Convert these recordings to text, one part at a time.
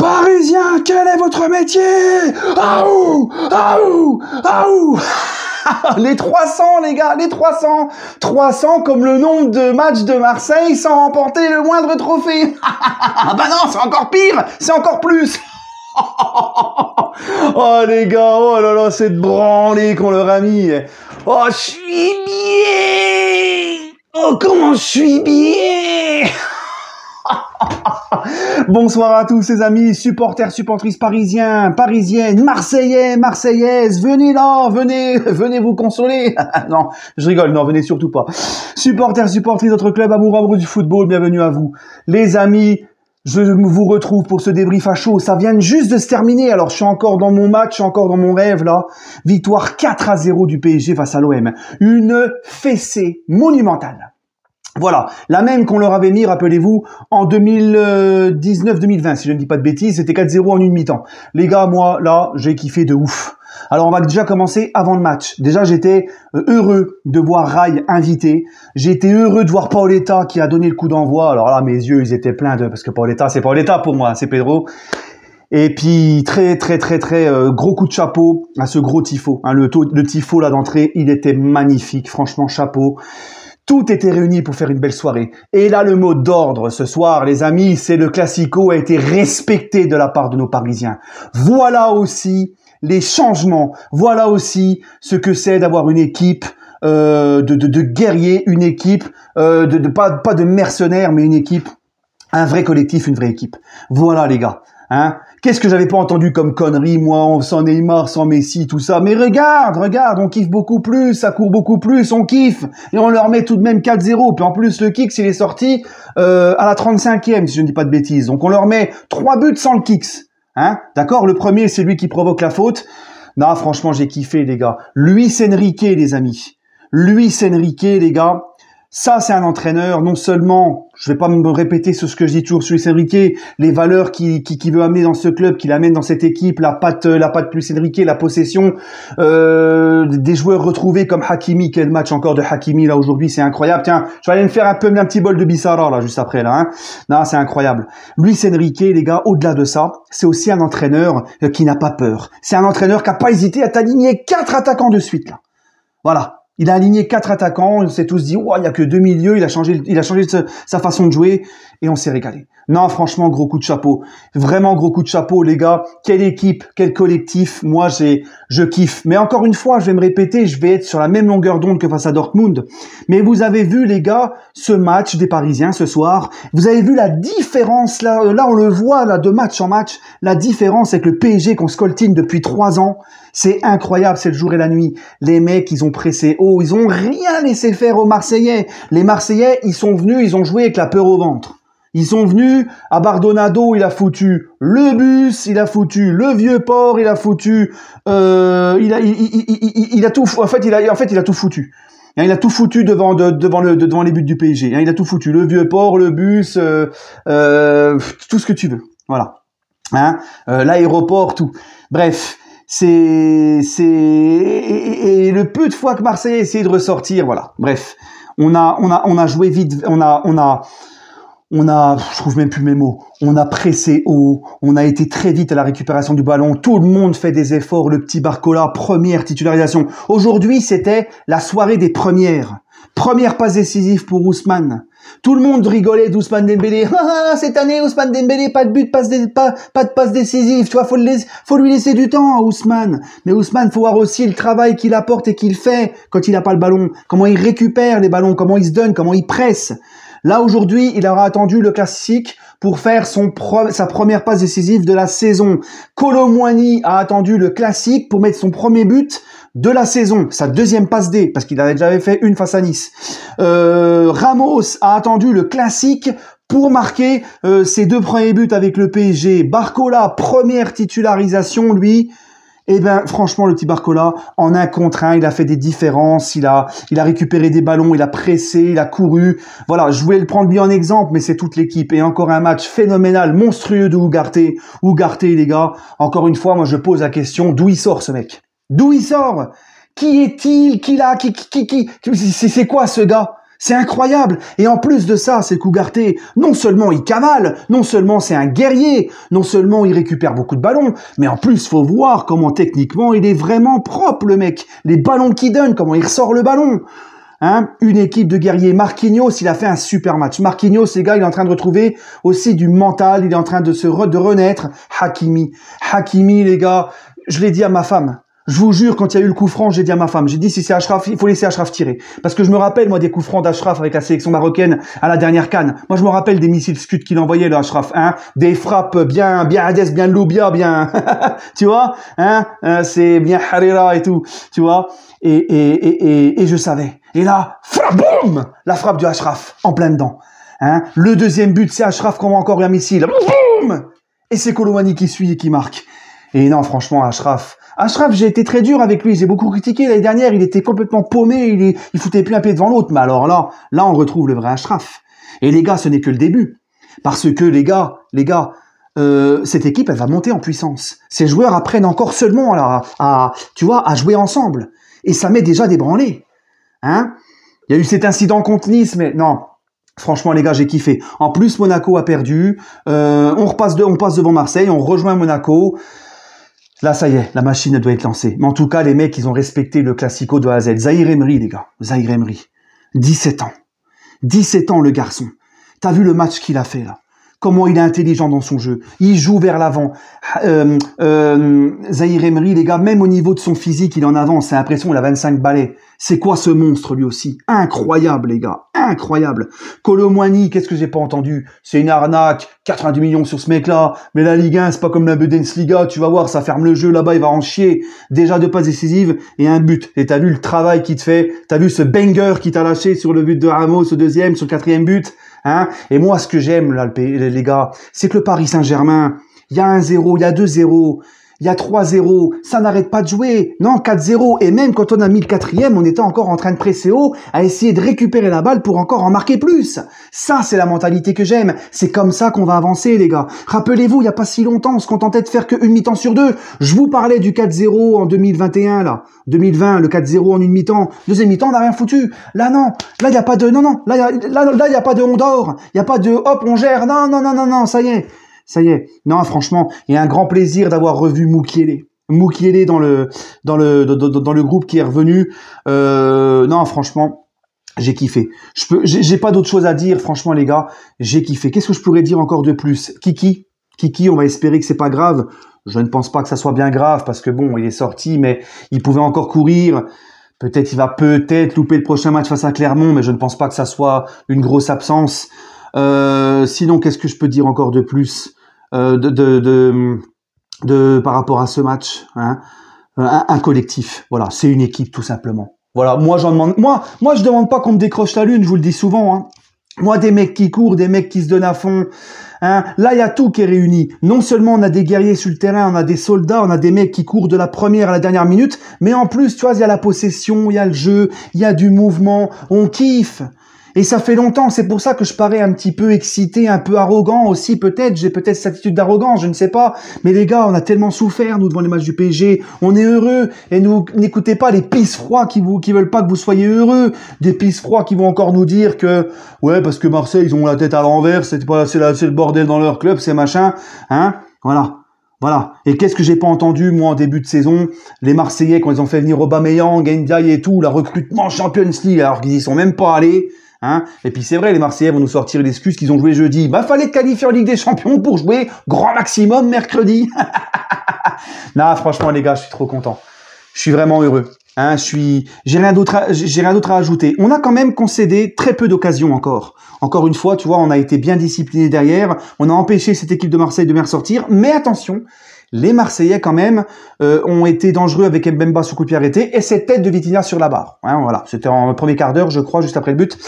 Parisien, quel est votre métier Aou ah Aou ah ah ouh les 300, les gars, les 300 300 comme le nombre de matchs de Marseille sans remporter le moindre trophée Bah non, c'est encore pire C'est encore plus Oh les gars, oh là là, de branlée qu'on leur a mis Oh, je suis bien Oh, comment je suis bien Bonsoir à tous ces amis, supporters, supportrices parisiens, parisiennes, marseillais, marseillaises, venez là, venez, venez vous consoler. non, je rigole, non, venez surtout pas. Supporters, supportrices, notre club amoureux, du football, bienvenue à vous. Les amis, je vous retrouve pour ce débrief à chaud. Ça vient juste de se terminer. Alors, je suis encore dans mon match, je suis encore dans mon rêve, là. Victoire 4 à 0 du PSG face à l'OM. Une fessée monumentale. Voilà, la même qu'on leur avait mis, rappelez-vous, en 2019-2020, si je ne dis pas de bêtises, c'était 4-0 en une mi-temps. Les gars, moi, là, j'ai kiffé de ouf. Alors on va déjà commencer avant le match. Déjà j'étais euh, heureux de voir Rai invité. J'étais heureux de voir Paoletta qui a donné le coup d'envoi. Alors là mes yeux ils étaient pleins de parce que Paoletta c'est Paoletta pour moi, c'est Pedro. Et puis très très très très euh, gros coup de chapeau à ce gros tifo. Hein, le, le tifo là d'entrée il était magnifique, franchement chapeau. Tout était réuni pour faire une belle soirée. Et là, le mot d'ordre ce soir, les amis, c'est le classico a été respecté de la part de nos Parisiens. Voilà aussi les changements. Voilà aussi ce que c'est d'avoir une équipe euh, de, de, guerriers, une équipe euh, de, pas, pas de mercenaires, mais une équipe un vrai collectif, une vraie équipe. Voilà les gars. Hein Qu'est-ce que j'avais pas entendu comme conneries, moi, sans Neymar, sans Messi, tout ça. Mais regarde, regarde, on kiffe beaucoup plus, ça court beaucoup plus, on kiffe. Et on leur met tout de même 4-0. Puis en plus, le kick, il est sorti euh, à la 35e, si je ne dis pas de bêtises. Donc on leur met trois buts sans le kicks. Hein D'accord Le premier, c'est lui qui provoque la faute. Non, franchement, j'ai kiffé, les gars. Luis Enrique, les amis. Luis Enrique, les gars, ça, c'est un entraîneur, non seulement, je vais pas me répéter sur ce que je dis toujours sur Luis Enrique, les valeurs qu'il qui, veut amener dans ce club, qu'il amène dans cette équipe, la patte, euh, la patte plus Enrique, la possession, euh, des joueurs retrouvés comme Hakimi, quel match encore de Hakimi là aujourd'hui, c'est incroyable. Tiens, je vais aller me faire un peu un petit bol de Bissara là juste après là. Hein. Non, c'est incroyable. Luis Enrique, les gars, au-delà de ça, c'est aussi un entraîneur euh, qui n'a pas peur. C'est un entraîneur qui n'a pas hésité à t'aligner quatre attaquants de suite là. Voilà, il a aligné quatre attaquants. On s'est tous dit, ouais, il n'y a que deux milieux. Il a changé, il a changé sa façon de jouer et on s'est régalé. Non, franchement, gros coup de chapeau. Vraiment gros coup de chapeau, les gars. Quelle équipe, quel collectif. Moi, j'ai, je kiffe. Mais encore une fois, je vais me répéter, je vais être sur la même longueur d'onde que face à Dortmund. Mais vous avez vu, les gars, ce match des Parisiens ce soir. Vous avez vu la différence, là, euh, là, on le voit, là, de match en match. La différence avec le PSG qu'on scoltine depuis trois ans. C'est incroyable, c'est le jour et la nuit. Les mecs, ils ont pressé haut. Ils ont rien laissé faire aux Marseillais. Les Marseillais, ils sont venus, ils ont joué avec la peur au ventre. Ils sont venus à Bardonado, il a foutu le bus, il a foutu le vieux port, il a foutu, euh, il, a, il, tout, en fait, il a, en fait, il a tout foutu. Hein, il a tout foutu devant, devant, les buts du PSG. Hein, il a tout foutu, le vieux port, le bus, euh, euh, tout ce que tu veux. Voilà, hein, l'aéroport, tout. Bref, c'est c'est et, le peu de fois que Marseille a essayé de ressortir, voilà. Bref, on a on a on a joué vite, on a on a on a, je trouve même plus mes mots, on a pressé haut, on a été très vite à la récupération du ballon, tout le monde fait des efforts, le petit Barcola, première titularisation. Aujourd'hui, c'était la soirée des premières. Première passe décisive pour Ousmane. Tout le monde rigolait d'Ousmane Dembélé. Ah, ah, ah cette année, Ousmane Dembélé, pas de but, passe pas, de passe décisive. Tu vois, faut, faut lui laisser du temps à Ousmane. Mais Ousmane, faut voir aussi le travail qu'il apporte et qu'il fait quand il n'a pas le ballon. Comment il récupère les ballons, comment il se donne, comment il presse. Là, aujourd'hui, il aura attendu le classique pour faire son sa première passe décisive de la saison. Colomwani a attendu le classique pour mettre son premier but de la saison, sa deuxième passe D, parce qu'il avait déjà fait une face à Nice. Euh, Ramos a attendu le classique pour marquer euh, ses deux premiers buts avec le PSG. Barcola, première titularisation, lui, eh ben, franchement, le petit Barcola, en un contre un, il a fait des différences, il a, il a récupéré des ballons, il a pressé, il a couru. Voilà, je voulais le prendre bien en exemple, mais c'est toute l'équipe. Et encore un match phénoménal, monstrueux de Ougarté. Ougarté, les gars, encore une fois, moi, je pose la question, d'où il sort ce mec D'où il sort Qui est-il Qui l'a Qui, qui, qui, qui C'est quoi ce gars c'est incroyable. Et en plus de ça, c'est Cougarté. Non seulement il cavale, non seulement c'est un guerrier, non seulement il récupère beaucoup de ballons, mais en plus faut voir comment techniquement il est vraiment propre le mec. Les ballons qu'il donne, comment il ressort le ballon. Hein, une équipe de guerriers. Marquinhos, il a fait un super match. Marquinhos, les gars, il est en train de retrouver aussi du mental. Il est en train de se de renaître. Hakimi, Hakimi, les gars, je l'ai dit à ma femme. Je vous jure, quand il y a eu le coup franc, j'ai dit à ma femme, j'ai dit si c'est Ashraf, il faut laisser Ashraf tirer. Parce que je me rappelle, moi, des coups francs d'Ashraf avec la sélection marocaine à la dernière canne. Moi, je me rappelle des missiles Scud qu'il envoyait, le Ashraf, hein. Des frappes bien, bien Hades, bien Loubia, bien, tu vois, hein, hein. c'est bien Harira et tout, tu vois. Et, et, et, et, je savais. Et là, frappe, boum! La frappe du Ashraf, en plein dedans. Hein. Le deuxième but, c'est Ashraf qu'on voit encore un missile. Boum! Et c'est Colomani qui suit et qui marque. Et non, franchement, Ashraf, Ashraf, j'ai été très dur avec lui, j'ai beaucoup critiqué l'année dernière, il était complètement paumé, il, foutait plus un pied devant l'autre, mais alors là, là on retrouve le vrai Ashraf. Et les gars, ce n'est que le début. Parce que les gars, les gars, euh, cette équipe, elle va monter en puissance. Ces joueurs apprennent encore seulement à, tu vois, à jouer ensemble. Et ça met déjà des branlés. Hein Il y a eu cet incident contre Nice, mais non. Franchement, les gars, j'ai kiffé. En plus, Monaco a perdu. Euh, on repasse, on passe devant Marseille. On rejoint Monaco. Là, ça y est, la machine doit être lancée. Mais en tout cas, les mecs, ils ont respecté le classico de A Zahir Emery, les gars. Zahir Emery. 17 ans. 17 ans, le garçon. T'as vu le match qu'il a fait, là comment il est intelligent dans son jeu. Il joue vers l'avant. Euh, euh, Zahir Emery, les gars, même au niveau de son physique, il en avance. C'est l'impression Il a 25 balais. C'est quoi ce monstre, lui aussi Incroyable, les gars. Incroyable. Colomwani, qu'est-ce que j'ai pas entendu C'est une arnaque. 90 millions sur ce mec-là. Mais la Ligue 1, c'est pas comme la Bundesliga. Tu vas voir, ça ferme le jeu. Là-bas, il va en chier. Déjà deux passes décisives et un but. Et t'as vu le travail qu'il te fait. T'as vu ce banger qu'il t'a lâché sur le but de Ramos, ce deuxième, sur le quatrième but. Hein. et moi, ce que j'aime, là, les gars, c'est que le Paris Saint-Germain, il y a un zéro, il y a deux zéros. Il y a 3-0, ça n'arrête pas de jouer. Non, 4-0. Et même quand on a mis le quatrième, on était encore en train de presser haut, à essayer de récupérer la balle pour encore en marquer plus. Ça, c'est la mentalité que j'aime. C'est comme ça qu'on va avancer, les gars. Rappelez-vous, il n'y a pas si longtemps, on se contentait de faire qu'une mi-temps sur deux. Je vous parlais du 4-0 en 2021, là. 2020, le 4-0 en une mi-temps. Deuxième mi-temps, on n'a rien foutu. Là, non. Là, il n'y a pas de, non, non. Là, il n'y a... a pas de on dort. Il n'y a pas de hop, on gère. Non, non, non, non, non, ça y est. Ça y est. Non, franchement, il y a un grand plaisir d'avoir revu Moukielé. Moukielé dans le dans le dans, le groupe qui est revenu. Euh, non, franchement, j'ai kiffé. Je peux, j'ai pas d'autre chose à dire. Franchement, les gars, j'ai kiffé. Qu'est-ce que je pourrais dire encore de plus Kiki, Kiki, on va espérer que c'est pas grave. Je ne pense pas que ça soit bien grave parce que bon, il est sorti, mais il pouvait encore courir. Peut-être il va peut-être louper le prochain match face à Clermont, mais je ne pense pas que ça soit une grosse absence. Euh, sinon, qu'est-ce que je peux dire encore de plus euh, de, de, de, par rapport à ce match. Hein. Euh, un, collectif. Voilà, c'est une équipe tout simplement. Voilà, moi j'en demande. Moi, moi je demande pas qu'on me décroche la lune. Je vous le dis souvent. Hein. Moi, des mecs qui courent, des mecs qui se donnent à fond. Hein. Là, il y a tout qui est réuni. Non seulement on a des guerriers sur le terrain, on a des soldats, on a des mecs qui courent de la première à la dernière minute, mais en plus, tu vois, il y a la possession, il y a le jeu, il y a du mouvement. On kiffe. Et ça fait longtemps, c'est pour ça que je parais un petit peu excité, un peu arrogant aussi peut-être, j'ai peut-être cette attitude d'arrogance, je ne sais pas. Mais les gars, on a tellement souffert, nous, devant les matchs du PSG, on est heureux, et nous n'écoutez pas les pisse froids qui vous qui veulent pas que vous soyez heureux, des pisse froids qui vont encore nous dire que, ouais, parce que Marseille, ils ont la tête à l'envers, c'est pas c'est le bordel dans leur club, c'est machin, hein, voilà. Voilà. Et qu'est-ce que j'ai pas entendu, moi, en début de saison Les Marseillais, quand ils ont fait venir Aubameyang, Ndiaye et tout, la recrutement Champions League, alors qu'ils y sont même pas allés. Hein. et puis c'est vrai, les Marseillais vont nous sortir excuse qu'ils ont joué jeudi. Bah fallait qualifier en Ligue des Champions pour jouer grand maximum mercredi. non, franchement les gars, je suis trop content. Je suis vraiment heureux. Hein. je suis, j'ai rien d'autre, à... j'ai rien d'autre à ajouter. On a quand même concédé très peu d'occasions encore. Encore une fois, tu vois, on a été bien discipliné derrière. On a empêché cette équipe de Marseille de bien ressortir. Mais attention, les Marseillais quand même euh, ont été dangereux avec Mbemba sous coup de pied arrêté et cette tête de Vitina sur la barre. Hein, voilà, c'était en premier quart d'heure, je crois, juste après le but.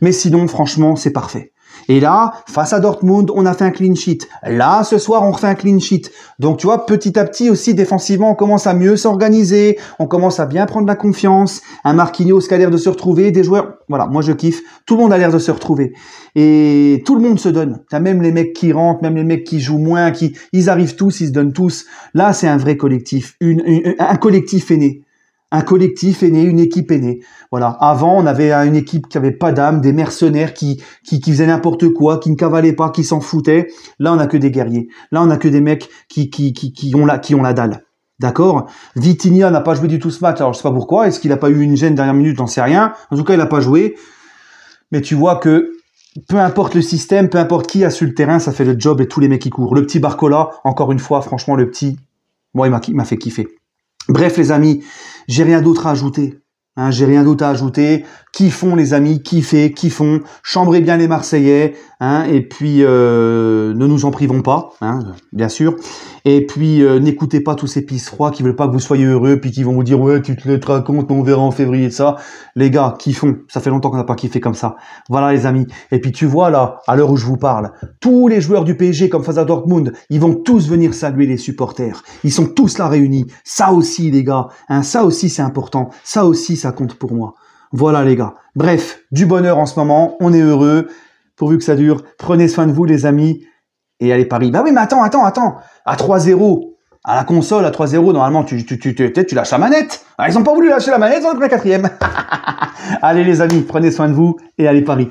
Mais sinon, franchement, c'est parfait. Et là, face à Dortmund, on a fait un clean sheet. Là, ce soir, on refait un clean sheet. Donc, tu vois, petit à petit aussi, défensivement, on commence à mieux s'organiser. On commence à bien prendre la confiance. Un Marquinhos qui a l'air de se retrouver. Des joueurs, voilà, moi je kiffe. Tout le monde a l'air de se retrouver. Et tout le monde se donne. T'as même les mecs qui rentrent, même les mecs qui jouent moins, qui, ils arrivent tous, ils se donnent tous. Là, c'est un vrai collectif. un collectif aîné un collectif est né, une équipe est née. Voilà. Avant, on avait euh, une équipe qui avait pas d'âme, des mercenaires qui, qui, qui faisaient n'importe quoi, qui ne cavalaient pas, qui s'en foutaient. Là, on a que des guerriers. Là, on a que des mecs qui, qui, qui, qui ont la, qui ont la dalle. D'accord Vitinia n'a pas joué du tout ce match. Alors, je sais pas pourquoi. Est-ce qu'il a pas eu une gêne dernière minute J'en sais rien. En tout cas, il n'a pas joué. Mais tu vois que peu importe le système, peu importe qui a sur le terrain, ça fait le job et tous les mecs qui courent. Le petit Barcola, encore une fois, franchement, le petit, moi, m'a il m'a fait kiffer. Bref, les amis, j'ai rien d'autre à ajouter. Hein, j'ai rien d'autre à ajouter. kiffons les amis Qui kiffons Chambrez bien les Marseillais. Hein, et puis euh, ne nous en privons pas, hein, bien sûr. Et puis euh, n'écoutez pas tous ces froids qui veulent pas que vous soyez heureux, puis qui vont vous dire ouais tu te le racontes, on verra en février de ça. Les gars, kiffons Ça fait longtemps qu'on n'a pas kiffé comme ça. Voilà les amis. Et puis tu vois là, à l'heure où je vous parle, tous les joueurs du PSG comme face à Dortmund, ils vont tous venir saluer les supporters. Ils sont tous là réunis. Ça aussi les gars, ça aussi c'est important. Ça aussi ça compte pour moi. Voilà les gars. Bref, du bonheur en ce moment, on est heureux, pourvu que ça dure. Prenez soin de vous les amis et allez Paris. Bah oui, mais attends, attends, attends. À 3-0, à la console, à 3-0, normalement, tu, tu, tu, tu, lâches la manette. Ah, ils n'ont pas voulu lâcher la manette, ils ont la quatrième. allez les amis, prenez soin de vous et allez Paris.